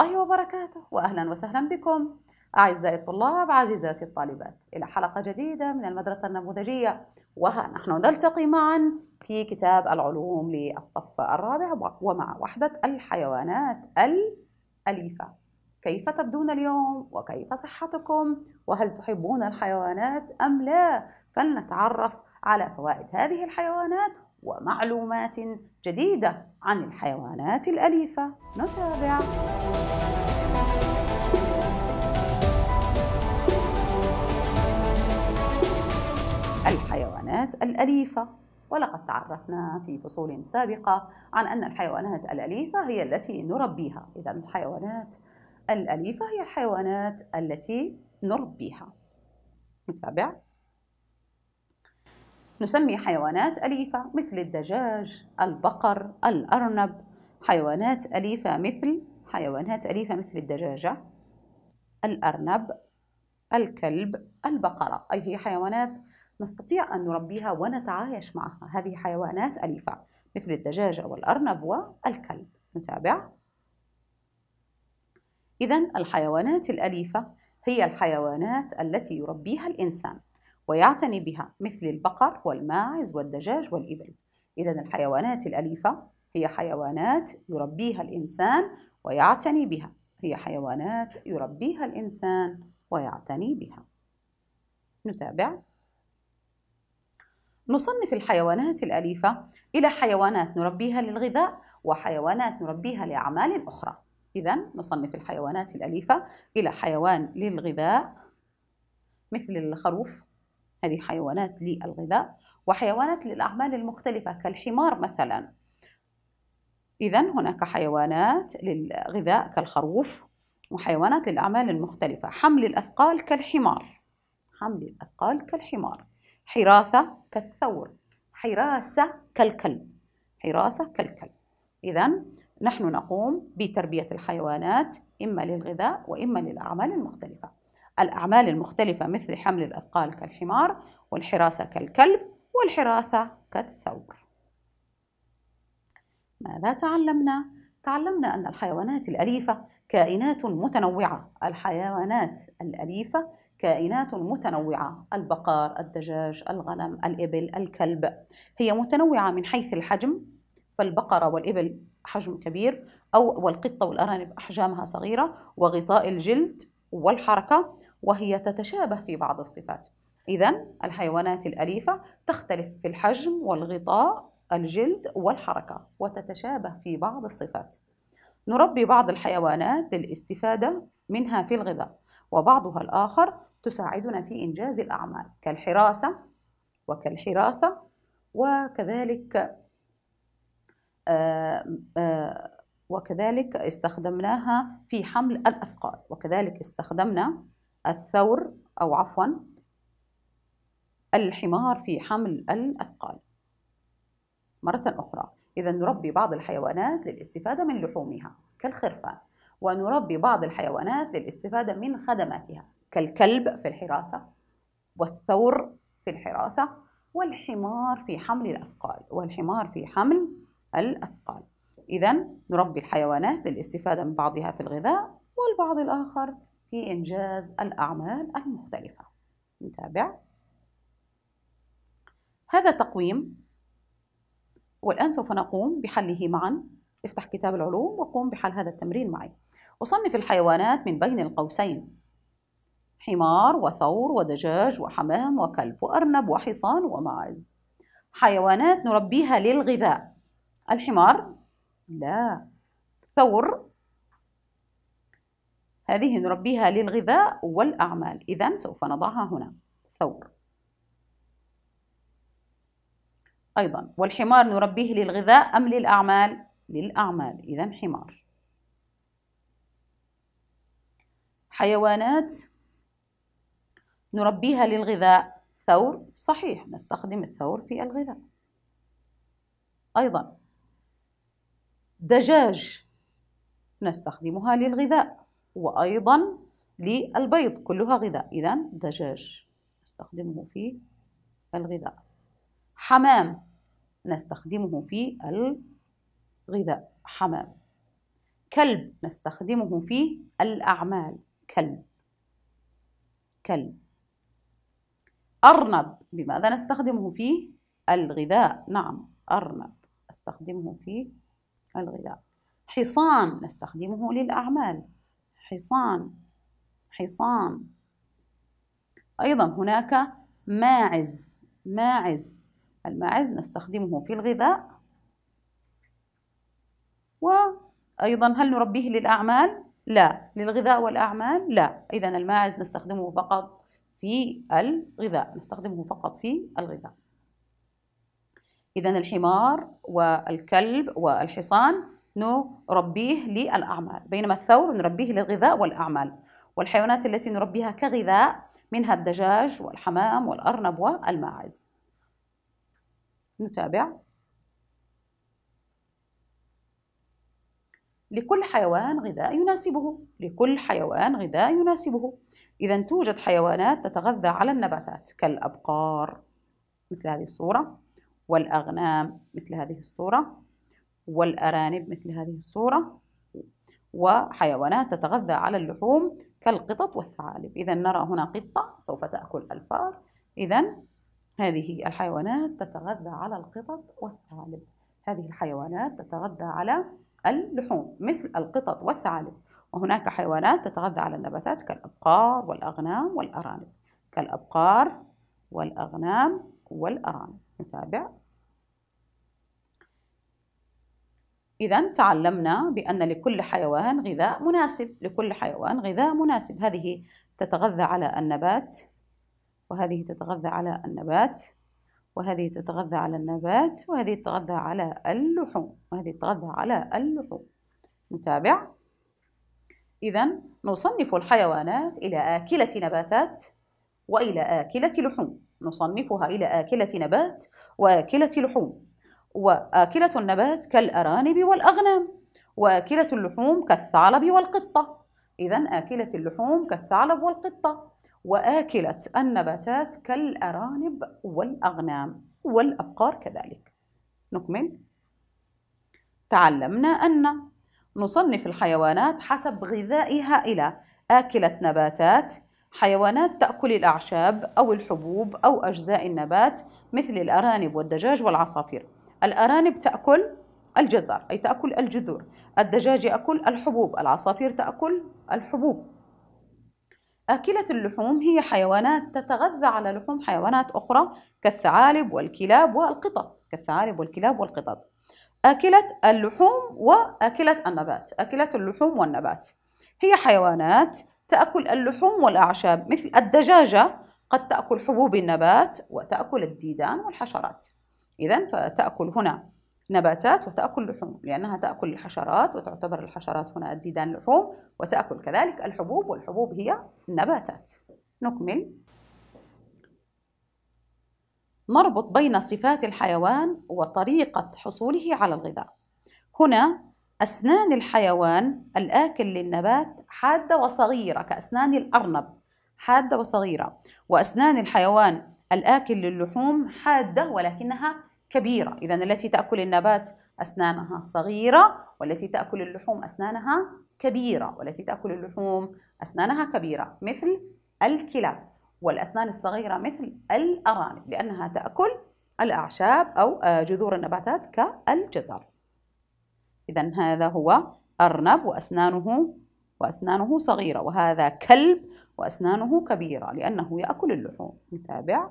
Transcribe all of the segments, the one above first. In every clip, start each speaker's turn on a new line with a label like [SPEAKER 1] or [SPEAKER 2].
[SPEAKER 1] الله وبركاته وأهلا وسهلا بكم أعزائي الطلاب عزيزاتي الطالبات إلى حلقة جديدة من المدرسة النموذجية وها نحن نلتقي معا في كتاب العلوم للصف الرابع ومع وحدة الحيوانات الأليفة كيف تبدون اليوم وكيف صحتكم وهل تحبون الحيوانات أم لا فلنتعرف على فوائد هذه الحيوانات ومعلومات جديدة عن الحيوانات الأليفة نتابع الحيوانات الأليفة ولقد تعرفنا في فصول سابقة عن أن الحيوانات الأليفة هي التي نربيها إذا الحيوانات الأليفة هي الحيوانات التي نربيها نتابع نسمي حيوانات أليفة مثل الدجاج، البقر، الأرنب، حيوانات أليفة مثل حيوانات أليفة مثل الدجاجة، الأرنب، الكلب، البقرة، أي هي حيوانات نستطيع أن نربيها ونتعايش معها، هذه حيوانات أليفة مثل الدجاجة والأرنب والكلب، نتابع. إذا الحيوانات الأليفة هي الحيوانات التي يربيها الإنسان ويعتني بها مثل البقر والماعز والدجاج والإبل إذا الحيوانات الأليفة هي حيوانات يربيها الإنسان ويعتني بها هي حيوانات يربيها الإنسان ويعتني بها نتابع نصنف الحيوانات الأليفة إلى حيوانات نربيها للغذاء وحيوانات نربيها لأعمال أخرى إذا نصنف الحيوانات الأليفة إلى حيوان للغذاء مثل الخروف هذه حيوانات للغذاء وحيوانات للأعمال المختلفة كالحمار مثلا إذا هناك حيوانات للغذاء كالخروف وحيوانات للأعمال المختلفة حمل الأثقال كالحمار حمل الأثقال كالحمار حراثة كالثور حراسة كالكلب حراسة كالكلب إذا نحن نقوم بتربية الحيوانات إما للغذاء وإما للأعمال المختلفة الأعمال المختلفة مثل حمل الأثقال كالحمار والحراسة كالكلب والحراثة كالثور ماذا تعلمنا؟ تعلمنا أن الحيوانات الأليفة كائنات متنوعة الحيوانات الأليفة كائنات متنوعة البقر، الدجاج، الغنم، الإبل، الكلب هي متنوعة من حيث الحجم فالبقرة والإبل حجم كبير أو والقطة والأرانب أحجامها صغيرة وغطاء الجلد والحركة وهي تتشابه في بعض الصفات إذا الحيوانات الأليفة تختلف في الحجم والغطاء الجلد والحركة وتتشابه في بعض الصفات نربي بعض الحيوانات للاستفادة منها في الغذاء وبعضها الآخر تساعدنا في إنجاز الأعمال كالحراسة وكالحراثة وكذلك آه، آه، وكذلك استخدمناها في حمل الأثقال وكذلك استخدمنا الثور أو عفوا الحمار في حمل الأثقال مرة أخرى إذا نربي بعض الحيوانات للاستفادة من لحومها كالخرفان ونربي بعض الحيوانات للاستفادة من خدماتها كالكلب في الحراسة والثور في الحراسة والحمار في حمل الأثقال والحمار في حمل الأثقال إذا نربي الحيوانات للاستفادة من بعضها في الغذاء والبعض الآخر في إنجاز الأعمال المختلفة نتابع هذا تقويم والآن سوف نقوم بحله معا افتح كتاب العلوم وقوم بحل هذا التمرين معي أصنف الحيوانات من بين القوسين حمار وثور ودجاج وحمام وكلب وأرنب وحصان وماعز حيوانات نربيها للغذاء الحمار لا ثور هذه نربيها للغذاء والأعمال إذا سوف نضعها هنا ثور أيضا والحمار نربيه للغذاء أم للأعمال؟ للأعمال إذا حمار حيوانات نربيها للغذاء ثور صحيح نستخدم الثور في الغذاء أيضا دجاج نستخدمها للغذاء وأيضا للبيض كلها غذاء إذا دجاج نستخدمه في الغذاء حمام نستخدمه في الغذاء حمام كلب نستخدمه في الأعمال كلب كلب أرنب بماذا نستخدمه في الغذاء نعم أرنب نستخدمه في الغذاء حصان نستخدمه للأعمال حصان حصان أيضا هناك ماعز ماعز الماعز نستخدمه في الغذاء وأيضا هل نربيه للأعمال؟ لا للغذاء والأعمال لا إذا الماعز نستخدمه فقط في الغذاء نستخدمه فقط في الغذاء إذا الحمار والكلب والحصان نربيه للأعمال بينما الثور نربيه للغذاء والأعمال والحيوانات التي نربيها كغذاء منها الدجاج والحمام والأرنب والماعز نتابع لكل حيوان غذاء يناسبه لكل حيوان غذاء يناسبه إذا توجد حيوانات تتغذى على النباتات كالأبقار مثل هذه الصورة والأغنام مثل هذه الصورة والأرانب مثل هذه الصورة وحيوانات تتغذى على اللحوم كالقطط والثعالب إذا نرى هنا قطة سوف تأكل الفار إذا هذه الحيوانات تتغذى على القطط والثعالب هذه الحيوانات تتغذى على اللحوم مثل القطط والثعالب وهناك حيوانات تتغذى على النباتات كالأبقار والأغنام والأرانب كالأبقار والأغنام والأرانب نتابع إذا تعلمنا بأن لكل حيوان غذاء مناسب لكل حيوان غذاء مناسب هذه تتغذى على النبات وهذه تتغذى على النبات وهذه تتغذى على النبات وهذه تتغذى على اللحوم وهذه تتغذى على اللحوم نتابع إذا نصنف الحيوانات إلى آكلة نباتات وإلى آكلة لحوم نصنفها إلى آكلة نبات وآكلة لحوم وآكلة النبات كالأرانب والأغنام وآكلة اللحوم كالثعلب والقطة إذا آكلة اللحوم كالثعلب والقطة وآكلة النباتات كالأرانب والأغنام والأبقار كذلك نكمل تعلمنا أن نصنف الحيوانات حسب غذائها إلى آكلة نباتات حيوانات تأكل الأعشاب أو الحبوب أو أجزاء النبات مثل الأرانب والدجاج والعصافير الأرانب تأكل الجزر أي تأكل الجذور الدجاج يأكل الحبوب العصافير تأكل الحبوب آكلة اللحوم هي حيوانات تتغذى على لحوم حيوانات أخرى كالثعالب والكلاب والقطط كالثعالب والكلاب والقطط آكلة اللحوم وآكلة النبات آكلة اللحوم والنبات هي حيوانات تأكل اللحوم والأعشاب مثل الدجاجة قد تأكل حبوب النبات وتأكل الديدان والحشرات إذا فتأكل هنا نباتات وتأكل لحوم لأنها تأكل الحشرات وتعتبر الحشرات هنا الديدان لحوم وتأكل كذلك الحبوب والحبوب هي نباتات نكمل نربط بين صفات الحيوان وطريقة حصوله على الغذاء هنا أسنان الحيوان الآكل للنبات حادة وصغيرة كأسنان الأرنب حادة وصغيرة وأسنان الحيوان الآكل للحوم حادة ولكنها كبيرة إذا التي تأكل النبات أسنانها صغيرة والتي تأكل اللحوم أسنانها كبيرة والتي تأكل اللحوم أسنانها كبيرة مثل الكلاب والأسنان الصغيرة مثل الأرانب لأنها تأكل الأعشاب أو آه، جذور النباتات كالجزر إذا هذا هو أرنب وأسنانه وأسنانه صغيرة وهذا كلب وأسنانه كبيرة لأنه يأكل اللحوم نتابع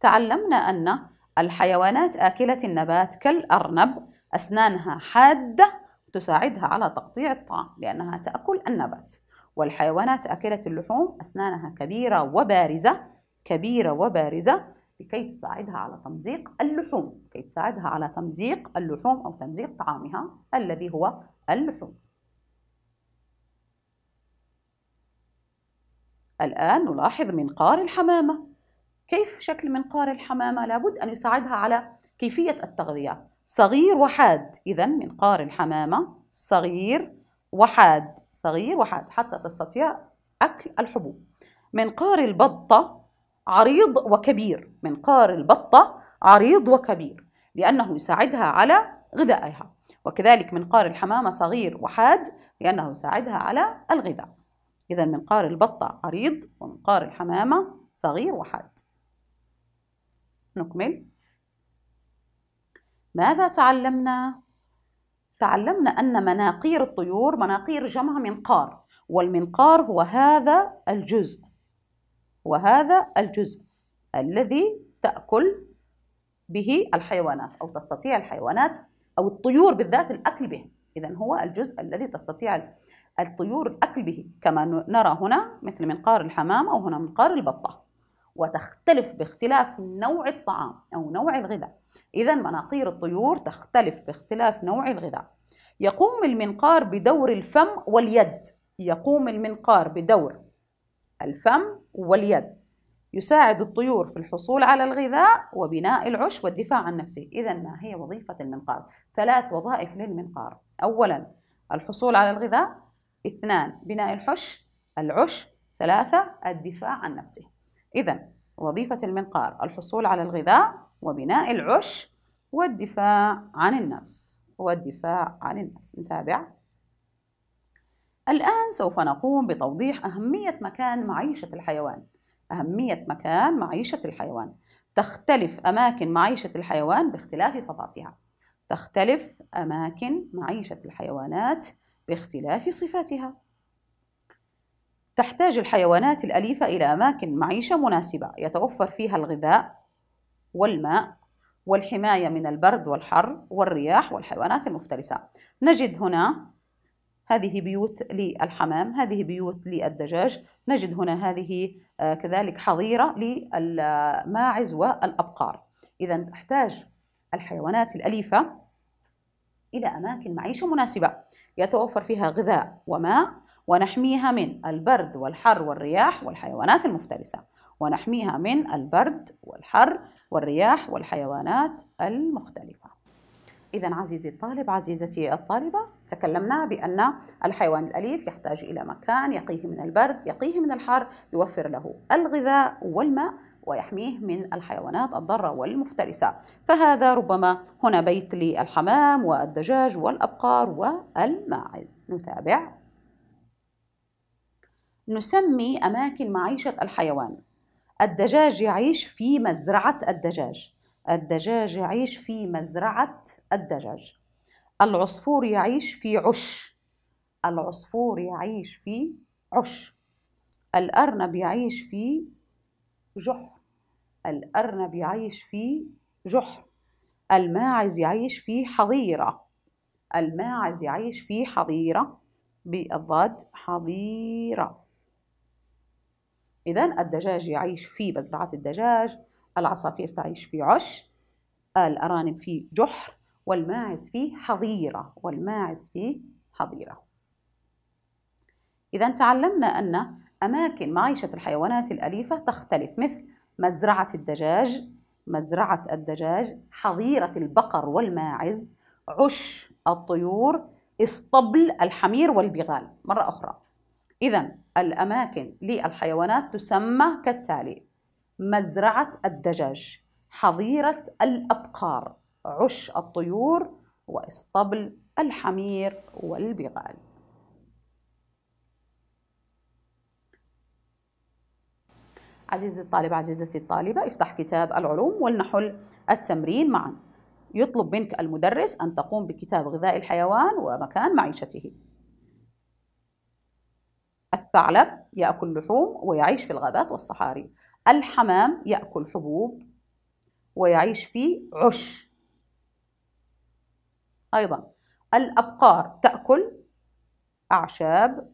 [SPEAKER 1] تعلمنا أن الحيوانات آكلة النبات كالأرنب أسنانها حادة تساعدها على تقطيع الطعام لأنها تأكل النبات والحيوانات آكلة اللحوم أسنانها كبيرة وبارزة كبيرة وبارزة لكي تساعدها على تمزيق اللحوم كي تساعدها على تمزيق اللحوم أو تمزيق طعامها الذي هو اللحوم الآن نلاحظ منقار الحمامة كيف شكل منقار الحمامة لابد أن يساعدها على كيفية التغذية صغير وحاد إذا منقار الحمامة صغير وحاد صغير وحاد حتى تستطيع أكل الحبوب منقار البطة عريض وكبير منقار البطة عريض وكبير لأنه يساعدها على غذائها وكذلك منقار الحمامة صغير وحاد لأنه يساعدها على الغذاء إذا منقار البطة عريض ومنقار الحمامة صغير وحاد نكمل ماذا تعلمنا؟ تعلمنا أن مناقير الطيور مناقير جمع منقار والمنقار هو هذا الجزء وهذا الجزء الذي تأكل به الحيوانات أو تستطيع الحيوانات أو الطيور بالذات الأكل به إذا هو الجزء الذي تستطيع الطيور الأكل به كما نرى هنا مثل منقار الحمام أو هنا منقار البطة وتختلف باختلاف نوع الطعام أو نوع الغذاء إذا مناقير الطيور تختلف باختلاف نوع الغذاء يقوم المنقار بدور الفم واليد يقوم المنقار بدور الفم واليد يساعد الطيور في الحصول على الغذاء وبناء العش والدفاع عن نفسه إذا ما هي وظيفة المنقار؟ ثلاث وظائف للمنقار أولا الحصول على الغذاء اثنان بناء الحش العش ثلاثة الدفاع عن نفسه إذا وظيفة المنقار الحصول على الغذاء وبناء العش والدفاع عن النفس والدفاع عن النفس نتابع الآن سوف نقوم بتوضيح أهمية مكان معيشة الحيوان أهمية مكان معيشة الحيوان تختلف أماكن معيشة الحيوان باختلاف صفاتها تختلف أماكن معيشة الحيوانات باختلاف صفاتها تحتاج الحيوانات الأليفة إلى أماكن معيشة مناسبة يتوفر فيها الغذاء والماء والحماية من البرد والحر والرياح والحيوانات المفترسة نجد هنا هذه بيوت للحمام هذه بيوت للدجاج نجد هنا هذه آه، كذلك حظيرة للماعز والأبقار إذا تحتاج الحيوانات الأليفة إلى أماكن معيشة مناسبة يتوفر فيها غذاء وماء ونحميها من البرد والحر والرياح والحيوانات المفترسة ونحميها من البرد والحر والرياح والحيوانات المختلفة إذا عزيزي الطالب عزيزتي الطالبة تكلمنا بأن الحيوان الأليف يحتاج إلى مكان يقيه من البرد يقيه من الحر يوفر له الغذاء والماء ويحميه من الحيوانات الضارة والمفترسة فهذا ربما هنا بيت للحمام والدجاج والأبقار والماعز نتابع نسمي أماكن معيشة الحيوان الدجاج يعيش في مزرعة الدجاج الدجاج يعيش في مزرعة الدجاج العصفور يعيش في عش العصفور يعيش في عش الأرنب يعيش في جحر الأرنب يعيش في جحر الماعز يعيش في حظيرة الماعز يعيش في حظيرة بالضاد حظيرة إذا الدجاج يعيش في مزرعة الدجاج العصافير تعيش في عش الأرانب في جحر والماعز في حظيرة والماعز في حظيرة إذا تعلمنا أن أماكن معيشة الحيوانات الأليفة تختلف مثل مزرعة الدجاج مزرعة الدجاج حظيرة البقر والماعز عش الطيور اسطبل الحمير والبغال مرة أخرى إذا الأماكن للحيوانات تسمى كالتالي مزرعة الدجاج حظيرة الأبقار عش الطيور وإسطبل الحمير والبغال عزيزي الطالب عزيزتي الطالبة افتح كتاب العلوم ولنحل التمرين معا يطلب منك المدرس أن تقوم بكتاب غذاء الحيوان ومكان معيشته الثعلب يأكل لحوم ويعيش في الغابات والصحاري الحمام يأكل حبوب ويعيش في عش أيضا الأبقار تأكل أعشاب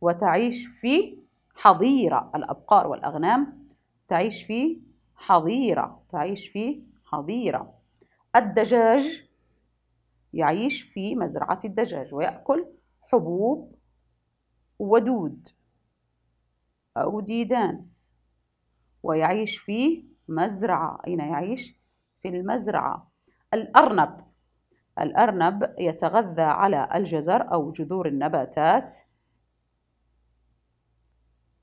[SPEAKER 1] وتعيش في حظيرة الأبقار والأغنام تعيش في حظيرة تعيش في حظيرة الدجاج يعيش في مزرعة الدجاج ويأكل حبوب ودود أو ديدان ويعيش في مزرعة أين يعيش؟ في المزرعة الأرنب الأرنب يتغذى على الجزر أو جذور النباتات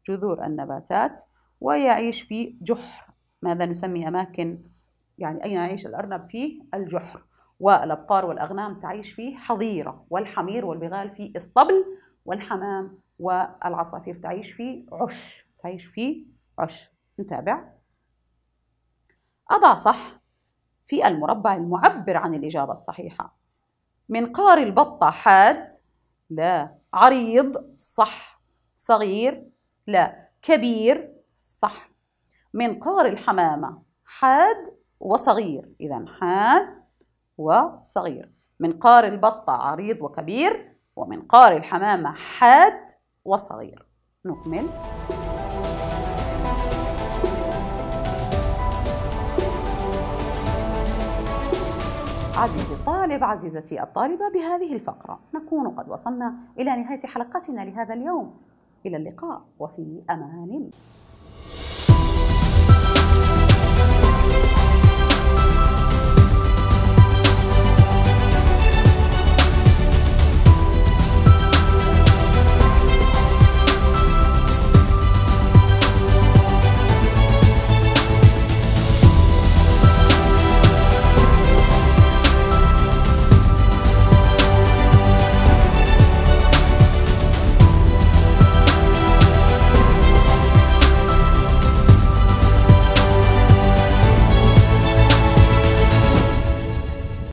[SPEAKER 1] جذور النباتات ويعيش في جحر ماذا نسمي أماكن يعني أين يعيش الأرنب في الجحر والأبقار والأغنام تعيش في حظيرة والحمير والبغال في إسطبل والحمام والعصافير تعيش في عش تعيش في عش نتابع أضع صح في المربع المعبر عن الإجابة الصحيحة منقار البطة حاد لا عريض صح صغير لا كبير صح منقار الحمامة حاد وصغير إذا حاد وصغير منقار البطة عريض وكبير ومنقار الحمامة حاد وصغير نكمل عزيزي الطالب عزيزتي الطالبة بهذه الفقرة نكون قد وصلنا إلى نهاية حلقتنا لهذا اليوم إلى اللقاء وفي أمان الله